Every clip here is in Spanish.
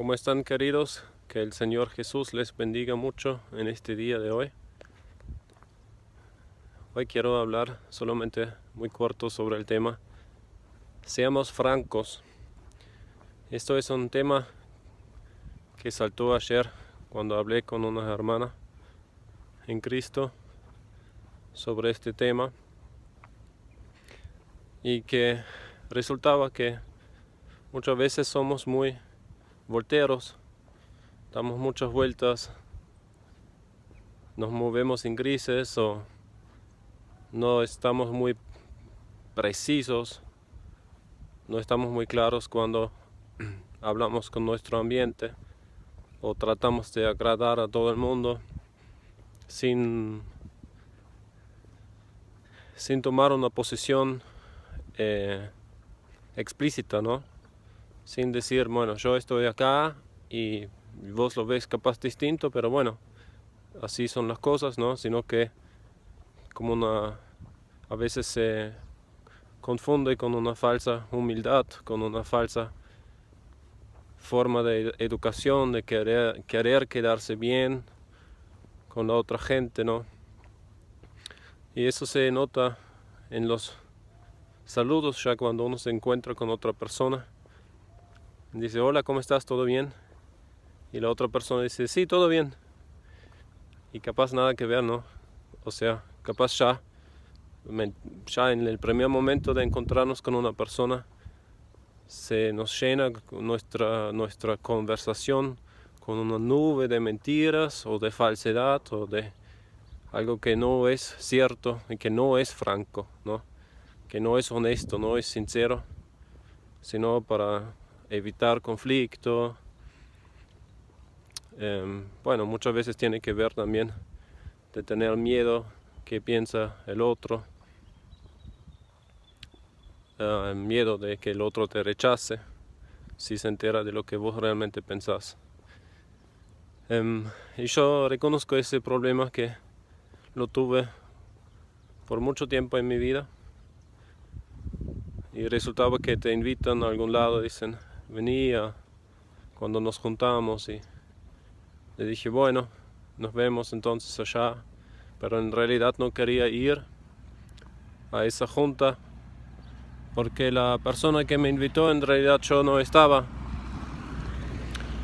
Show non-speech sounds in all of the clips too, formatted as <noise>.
¿Cómo están queridos? Que el Señor Jesús les bendiga mucho en este día de hoy. Hoy quiero hablar solamente muy corto sobre el tema. Seamos francos. Esto es un tema que saltó ayer cuando hablé con una hermana en Cristo sobre este tema y que resultaba que muchas veces somos muy volteros, damos muchas vueltas, nos movemos en grises o no estamos muy precisos, no estamos muy claros cuando <clears throat> hablamos con nuestro ambiente o tratamos de agradar a todo el mundo sin, sin tomar una posición eh, explícita, ¿no? sin decir, bueno, yo estoy acá y vos lo ves capaz distinto, pero bueno, así son las cosas, ¿no? Sino que como una, a veces se confunde con una falsa humildad, con una falsa forma de educación, de querer, querer quedarse bien con la otra gente, ¿no? Y eso se nota en los saludos ya cuando uno se encuentra con otra persona. Dice, hola, ¿cómo estás? ¿Todo bien? Y la otra persona dice, sí, todo bien. Y capaz nada que ver, ¿no? O sea, capaz ya, ya en el primer momento de encontrarnos con una persona, se nos llena nuestra, nuestra conversación con una nube de mentiras o de falsedad o de algo que no es cierto y que no es franco, ¿no? que no es honesto, no es sincero, sino para evitar conflicto. Em, bueno, muchas veces tiene que ver también de tener miedo que piensa el otro, ah, miedo de que el otro te rechace si se entera de lo que vos realmente pensás. Em, y yo reconozco ese problema que lo tuve por mucho tiempo en mi vida. Y resultaba que te invitan a algún lado, dicen, venía cuando nos juntamos y le dije, bueno, nos vemos entonces allá, pero en realidad no quería ir a esa junta porque la persona que me invitó en realidad yo no estaba,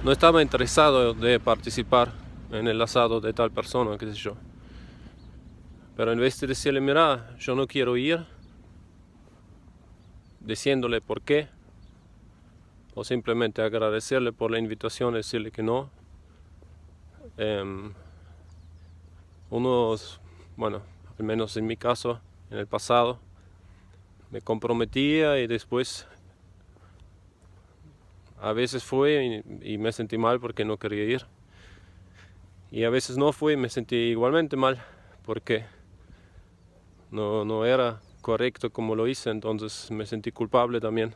no estaba interesado de participar en el asado de tal persona, qué sé yo. Pero en vez de decirle, mira, yo no quiero ir, diciéndole por qué, o simplemente agradecerle por la invitación, decirle que no. Em, unos, bueno, al menos en mi caso, en el pasado, me comprometía y después a veces fui y, me sentí mal porque no quería ir. Y a veces no fui y me sentí igualmente mal porque no era correcto como lo hice, entonces me sentí culpable también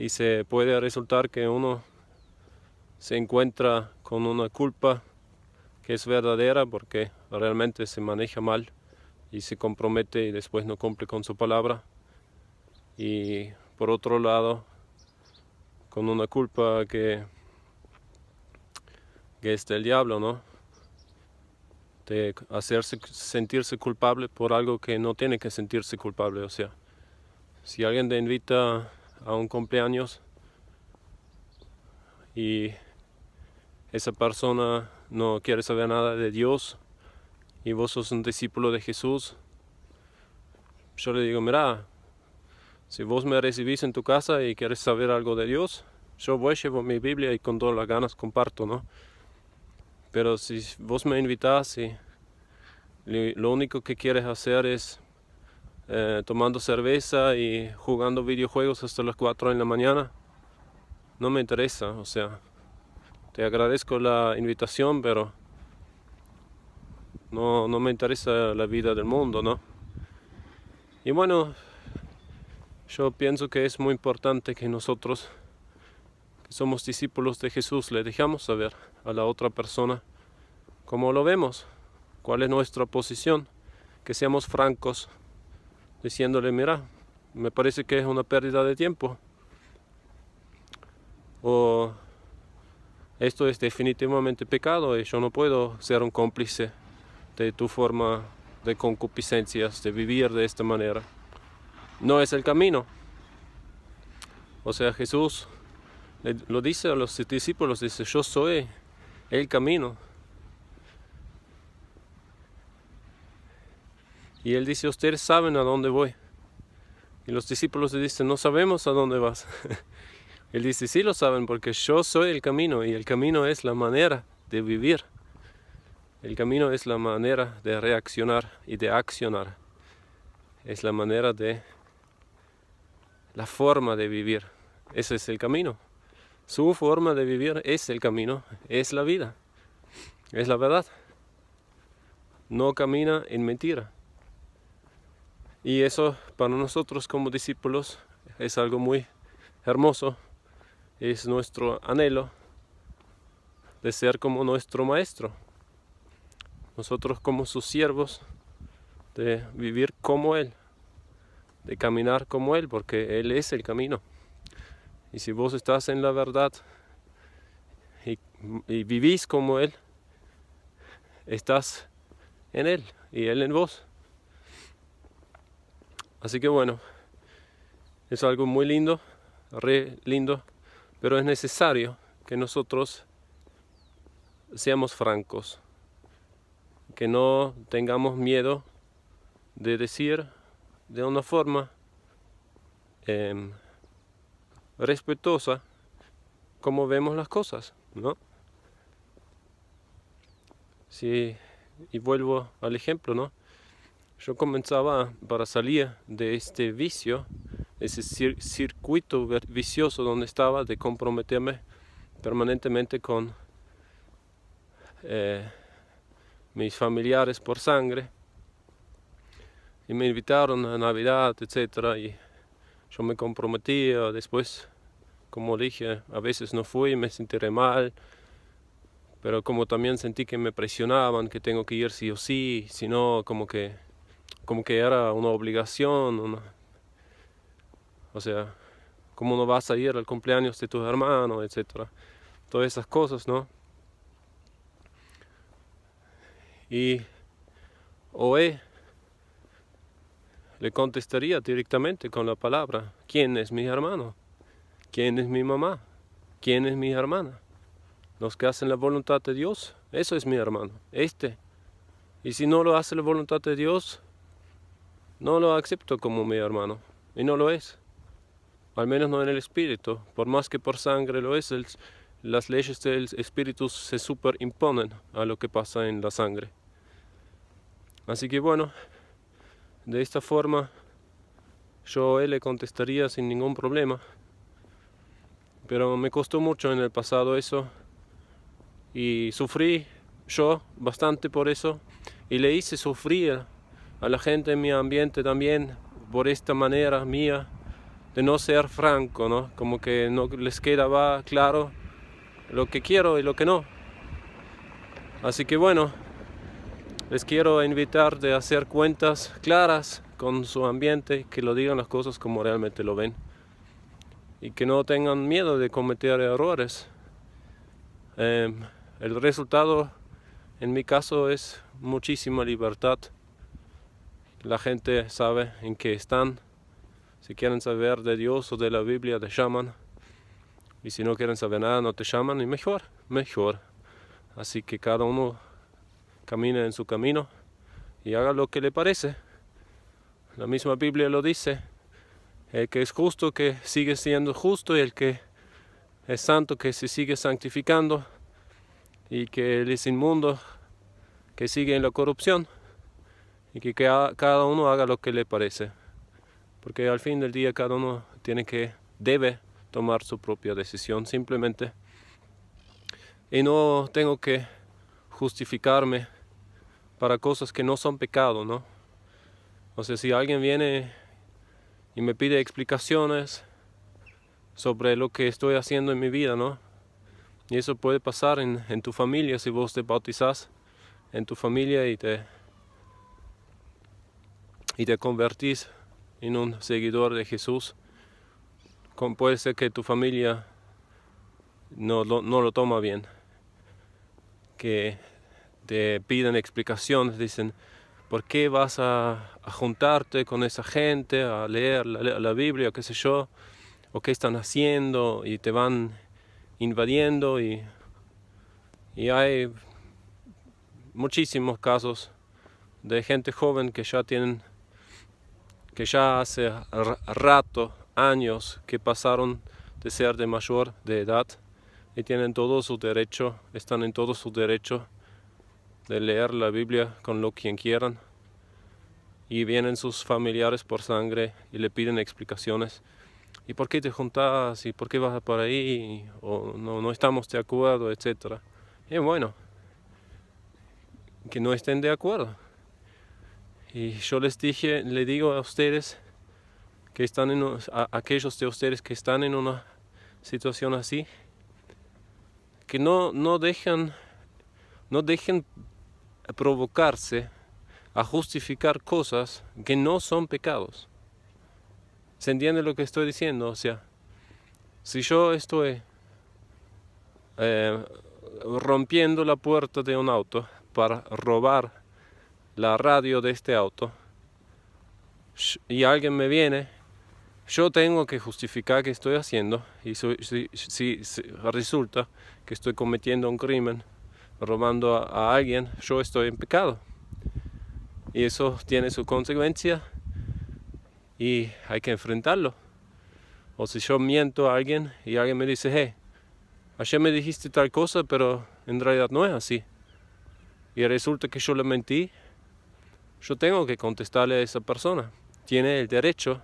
y se puede resultar que uno se encuentra con una culpa que es verdadera porque realmente se maneja mal y se compromete y después no cumple con su palabra. Y por otro lado, con una culpa que, que es del diablo, ¿no? De hacerse, sentirse culpable por algo que no tiene que sentirse culpable. O sea, si alguien te invita a un cumpleaños y esa persona no quiere saber nada de Dios y vos sos un discípulo de Jesús, yo le digo, mira, si vos me recibís en tu casa y quieres saber algo de Dios, yo voy, llevo mi Biblia y con todas las ganas comparto, ¿no? Pero si vos me invitas y lo único que quieres hacer es eh, tomando cerveza y jugando videojuegos hasta las 4 en la mañana. No me interesa, o sea, te agradezco la invitación, pero no, no me interesa la vida del mundo, ¿no? Y bueno, yo pienso que es muy importante que nosotros, que somos discípulos de Jesús, le dejamos saber a la otra persona cómo lo vemos, cuál es nuestra posición, que seamos francos diciéndole, mira, me parece que es una pérdida de tiempo. O esto es definitivamente pecado y yo no puedo ser un cómplice de tu forma de concupiscencias, de vivir de esta manera. No es el camino. O sea, Jesús lo dice a los discípulos, dice, yo soy el camino. Y él dice, ustedes saben a dónde voy. Y los discípulos le dicen, no sabemos a dónde vas. <laughs> él dice, sí lo saben porque yo soy el camino y el camino es la manera de vivir. El camino es la manera de reaccionar y de accionar. Es la manera de la forma de vivir. Ese es el camino. Su forma de vivir es el camino, es la vida, es la verdad. No camina en mentira. Y eso para nosotros como discípulos es algo muy hermoso, es nuestro anhelo de ser como nuestro maestro. Nosotros como sus siervos, de vivir como Él, de caminar como Él, porque Él es el camino. Y si vos estás en la verdad y, vivís como Él, estás en Él y Él en vos. Así que bueno, es algo muy lindo, re lindo, pero es necesario que nosotros seamos francos, que no tengamos miedo de decir de una forma em, respetuosa cómo vemos las cosas, ¿no? Sí, y vuelvo al ejemplo, ¿no? yo comenzaba para salir de este vicio, ese circuito vicioso donde estaba de comprometerme permanentemente con eh, mis familiares por sangre. Y me invitaron a Navidad, etc. Y yo me comprometía. Después, como dije, a veces no fui, me sentiré mal. Pero como también sentí que me presionaban, que tengo que ir sí o sí, si no, como que como que era una obligación. O sea, como no vas a ir al cumpleaños de tus hermanos, etcétera, Todas esas cosas, ¿no? Y Oe le contestaría directamente con la palabra, ¿quién es mi hermano? ¿Quién es mi mamá? ¿Quién es mi hermana? Los que hacen la voluntad de Dios, eso es mi hermano, este. Y si no lo hace la voluntad de Dios, no lo acepto como mi hermano, y no lo es. Al menos no en el espíritu, por más que por sangre lo es, las leyes del espíritu se superimponen a lo que pasa en la sangre. Así que bueno, de esta forma yo él le contestaría sin ningún problema. Pero me costó mucho en el pasado eso y sufrí yo bastante por eso y le hice sufrir a la gente en mi ambiente también por esta manera mía de no ser franco, ¿no? Como que no les quedaba claro lo que quiero y lo que no. Así que bueno, les quiero invitar de hacer cuentas claras con su ambiente, que lo digan las cosas como realmente lo ven y que no tengan miedo de cometer errores. Em, el resultado en mi caso es muchísima libertad la gente sabe en qué están. Si quieren saber de Dios o de la Biblia, te llaman. Y si no quieren saber nada, no te llaman. Y mejor, mejor. Así que cada uno camine en su camino y haga lo que le parece. La misma Biblia lo dice. El que es justo, que sigue siendo justo. Y el que es santo, que se sigue santificando. Y que él es inmundo, que sigue en la corrupción y que cada uno haga lo que le parece. Porque al fin del día cada uno tiene que, debe tomar su propia decisión simplemente. Y no tengo que justificarme para cosas que no son pecado, ¿no? O sea, si alguien viene y me pide explicaciones sobre lo que estoy haciendo en mi vida, ¿no? Y eso puede pasar en, en tu familia si vos te bautizás en tu familia y te, y te convertís en un seguidor de Jesús, puede ser que tu familia no, lo toma bien, que te piden explicaciones, dicen, ¿por qué vas a, juntarte con esa gente, a leer la, la Biblia, qué sé yo? ¿O qué están haciendo? Y te van invadiendo y, y hay muchísimos casos de gente joven que ya tienen que ya hace rato, años, que pasaron de ser de mayor de edad y tienen todo su derecho, están en todo su derecho de leer la Biblia con lo quien quieran. Y vienen sus familiares por sangre y le piden explicaciones. ¿Y por qué te juntas? ¿Y por qué vas por ahí? ¿O no, no estamos de acuerdo? Etcétera. Y bueno, que no estén de acuerdo. Y yo les dije, le digo a ustedes que están en, aquellos de ustedes que están en una situación así, que no, no no dejen provocarse a justificar cosas que no son pecados. ¿Se entiende lo que estoy diciendo? O sea, si yo estoy eh, rompiendo la puerta de un auto para robar la radio de este auto y alguien me viene, yo tengo que justificar que estoy haciendo y si, resulta que estoy cometiendo un crimen, robando a, a alguien, yo estoy en pecado. Y eso tiene su consecuencia y hay que enfrentarlo. O si yo miento a alguien y alguien me dice, hey, ayer me dijiste tal cosa, pero en realidad no es así. Y resulta que yo le mentí, yo tengo que contestarle a esa persona. Tiene el derecho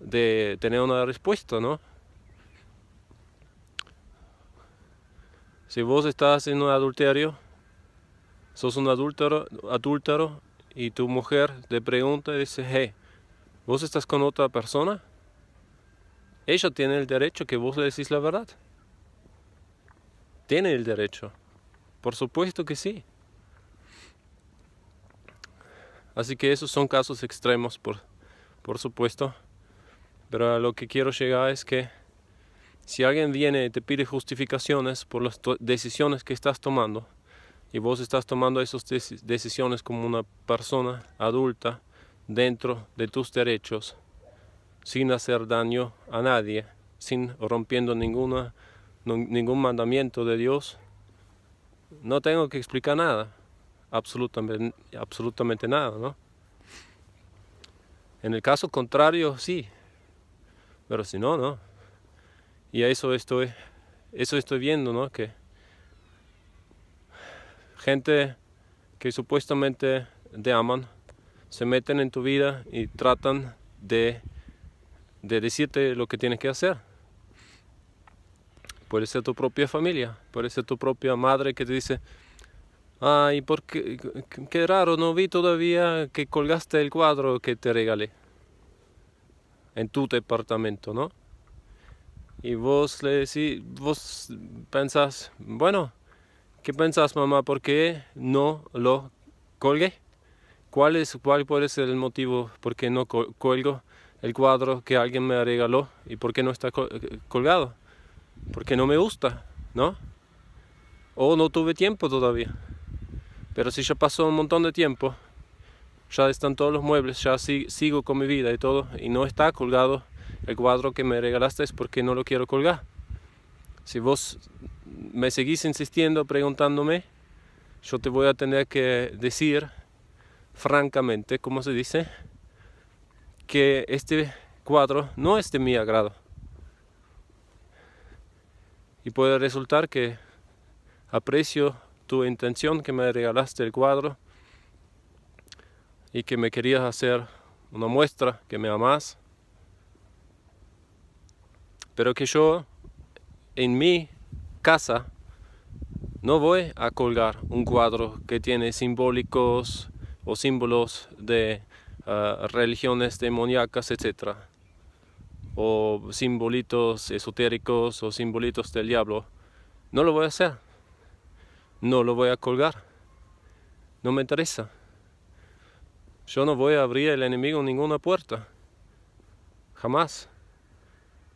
de tener una respuesta, ¿no? Si vos estás en un adulterio, sos un adúltero, y tu mujer te pregunta y dice, hey, ¿vos estás con otra persona? Ella tiene el derecho que vos le decís la verdad. Tiene el derecho. Por supuesto que sí. Así que esos son casos extremos, por, supuesto. Pero a lo que quiero llegar es que si alguien viene y te pide justificaciones por las decisiones que estás tomando, y vos estás tomando esas decisiones como una persona adulta dentro de tus derechos, sin hacer daño a nadie, sin rompiendo ninguna, ningún mandamiento de Dios, no tengo que explicar nada absolutamente, absolutamente nada, ¿no? En el caso contrario, sí, pero si no, no. Y a eso estoy, eso estoy viendo, ¿no? Que gente que supuestamente te aman se meten en tu vida y tratan de, de decirte lo que tienes que hacer. Puede ser tu propia familia, puede ser tu propia madre que te dice, Ay, ah, porque qué raro, no vi todavía que colgaste el cuadro que te regalé en tu departamento, ¿no? Y vos le decís, vos pensás, bueno, ¿qué pensás mamá? ¿Por qué no lo colgué? ¿Cuál, es, ¿Cuál puede ser el motivo por qué no colgo el cuadro que alguien me regaló y por qué no está colgado? Porque no me gusta, ¿no? O no tuve tiempo todavía. Pero si ya pasó un montón de tiempo, ya están todos los muebles, ya sigo con mi vida y todo, y no está colgado el cuadro que me regalaste es porque no lo quiero colgar. Si vos me seguís insistiendo, preguntándome, yo te voy a tener que decir francamente, como se dice, que este cuadro no es de mi agrado. Y puede resultar que aprecio tu intención que me regalaste el cuadro y que me querías hacer una muestra que me amas, pero que yo en mi casa no voy a colgar un cuadro que tiene simbólicos o símbolos de ah, religiones demoníacas, etc. O simbolitos esotéricos o simbolitos del diablo. No lo voy a hacer no lo voy a colgar. No me interesa. Yo no voy a abrir al enemigo ninguna puerta. Jamás.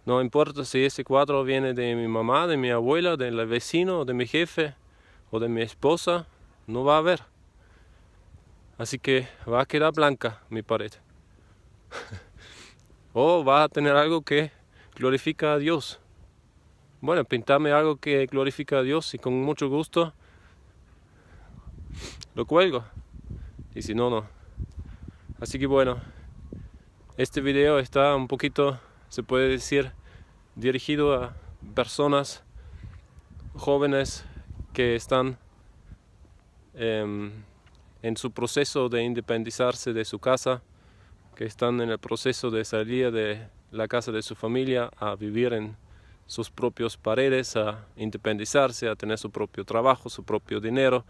No importa si ese cuadro viene de mi mamá, de mi abuela, del vecino, de mi jefe o de mi esposa. No va a haber. Así que va a quedar blanca mi pared. <laughs> o va a tener algo que glorifica a Dios. Bueno, pintarme algo que glorifica a Dios y con mucho gusto lo cuelgo y si no, no. Así que bueno, este video está un poquito, se puede decir, dirigido a personas jóvenes que están em, en su proceso de independizarse de su casa, que están en el proceso de salir de la casa de su familia a vivir en sus propios paredes, a independizarse, a tener su propio trabajo, su propio dinero,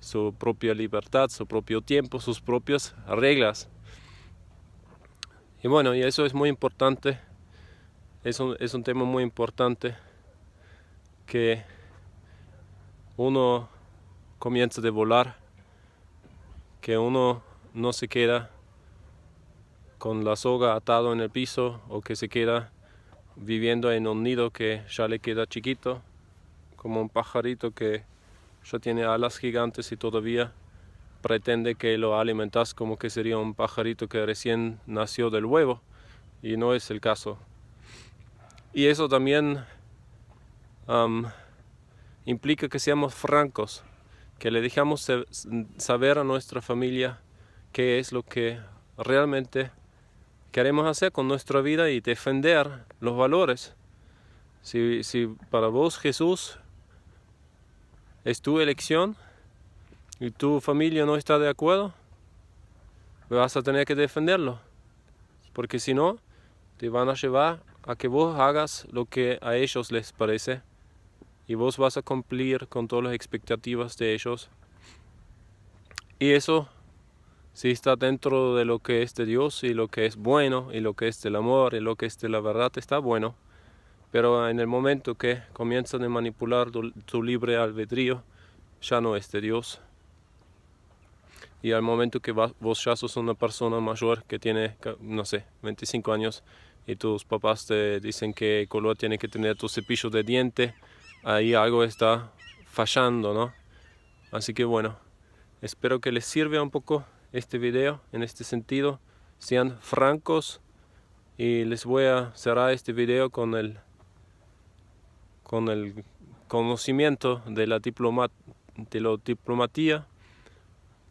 su propia libertad, su propio tiempo, sus propias reglas. Y bueno, y eso es muy importante, es un, es un tema muy importante que uno comienza a volar, que uno no se queda con la soga atado en el piso o que se queda viviendo en un nido que ya le queda chiquito, como un pajarito que ya tiene alas gigantes y todavía pretende que lo alimentas como que sería un pajarito que recién nació del huevo y no es el caso. Y eso también implica que seamos francos, que le dejamos saber a nuestra familia qué es lo que realmente queremos hacer con nuestra vida y defender los valores. si para vos Jesús es tu elección y tu familia no está de acuerdo, vas a tener que defenderlo. Porque si no, te van a llevar a que vos hagas lo que a ellos les parece y vos vas a cumplir con todas las expectativas de ellos. Y eso, si está dentro de lo que es de Dios y lo que es bueno y lo que es del amor y lo que es de la verdad, está bueno. Pero en el momento que comienzan a manipular tu libre albedrío, ya no es de Dios. Y al momento que vos ya sos una persona mayor que tiene, no sé, 25 años, y tus papás te dicen que tiene que tener tu cepillo de diente, ahí algo está fallando, ¿no? Así que bueno, espero que les sirva un poco este video en este sentido. Sean francos y les voy a cerrar este video con el con el conocimiento de la, diplomatía,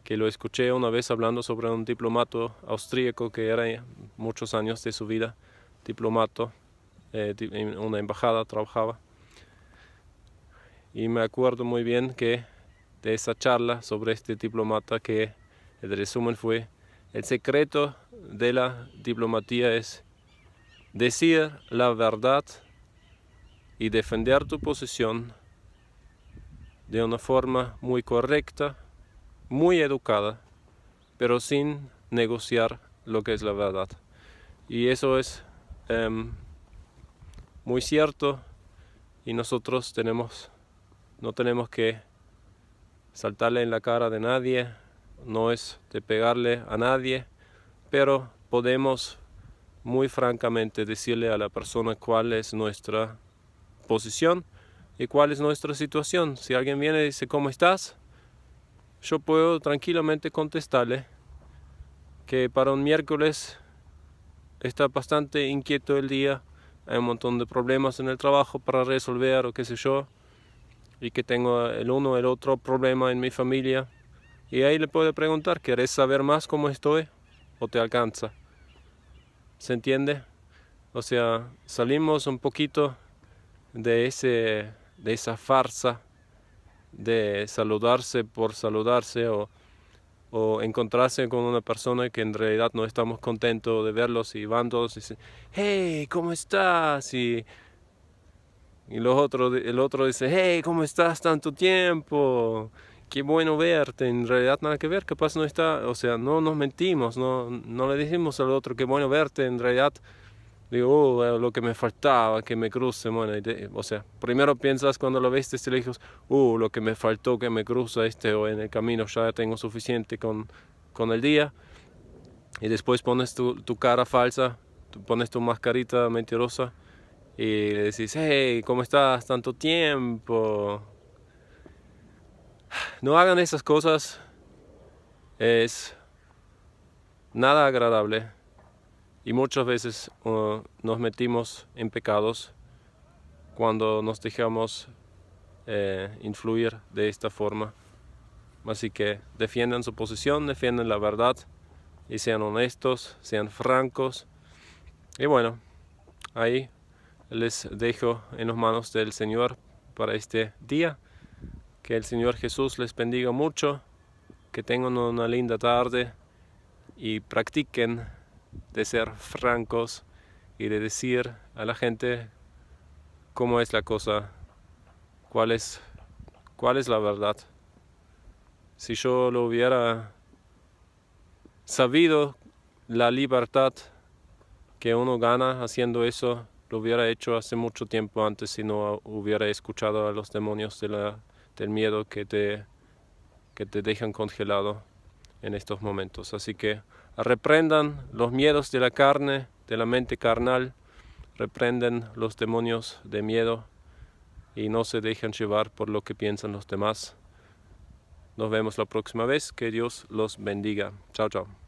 que lo escuché una vez hablando sobre un diplomato austríaco que era muchos años de su vida diplomato, eh, en una embajada trabajaba. Y me acuerdo muy bien que de esa charla sobre este diplomata que el resumen fue, el secreto de la diplomatía es decir la verdad y defender tu posición de una forma muy correcta, muy educada, pero sin negociar lo que es la verdad. Y eso es em, muy cierto y nosotros tenemos, no tenemos que saltarle en la cara de nadie, no es de pegarle a nadie, pero podemos muy francamente decirle a la persona cuál es nuestra posición y cuál es nuestra situación. Si alguien viene y dice, ¿cómo estás? Yo puedo tranquilamente contestarle que para un miércoles está bastante inquieto el día, hay un montón de problemas en el trabajo para resolver o qué sé yo, y que tengo el uno el otro problema en mi familia. Y ahí le puede preguntar, ¿querés saber más cómo estoy o te alcanza? ¿Se entiende? O sea, salimos un poquito de, ese, de esa farsa de saludarse por saludarse o, o, encontrarse con una persona que en realidad no estamos contentos de verlos y van todos y dicen, hey, ¿cómo estás? Y, y los otros, el otro dice, hey, ¿cómo estás tanto tiempo? Qué bueno verte, en realidad nada que ver, capaz no está, o sea, no nos mentimos, no, no le dijimos al otro, qué bueno verte, en realidad Digo, oh, eh, lo que me faltaba, que me cruce, bueno, o sea, primero piensas cuando lo ves le lejos, uh, lo que me faltó, que me cruza este, o en el camino ya tengo suficiente con, con el día, y después pones tu, cara falsa, pones tu mascarita mentirosa, y le dices hey, ¿cómo estás? Tanto tiempo. No hagan esas cosas, es nada agradable. Y muchas veces uh, nos metimos en pecados cuando nos dejamos eh, influir de esta forma. Así que defiendan su posición, defiendan la verdad y sean honestos, sean francos. Y bueno, ahí les dejo en las manos del Señor para este día. Que el Señor Jesús les bendiga mucho, que tengan una linda tarde y practiquen de ser francos y de decir a la gente cómo es la cosa, cuál es, cuál es la verdad. Si yo lo hubiera sabido, la libertad que uno gana haciendo eso, lo hubiera hecho hace mucho tiempo antes si no hubiera escuchado a los demonios del miedo que te, que te dejan congelado en estos momentos. Así que reprendan los miedos de la carne, de la mente carnal, reprenden los demonios de miedo y no se dejan llevar por lo que piensan los demás. Nos vemos la próxima vez. Que Dios los bendiga. Chao, chao.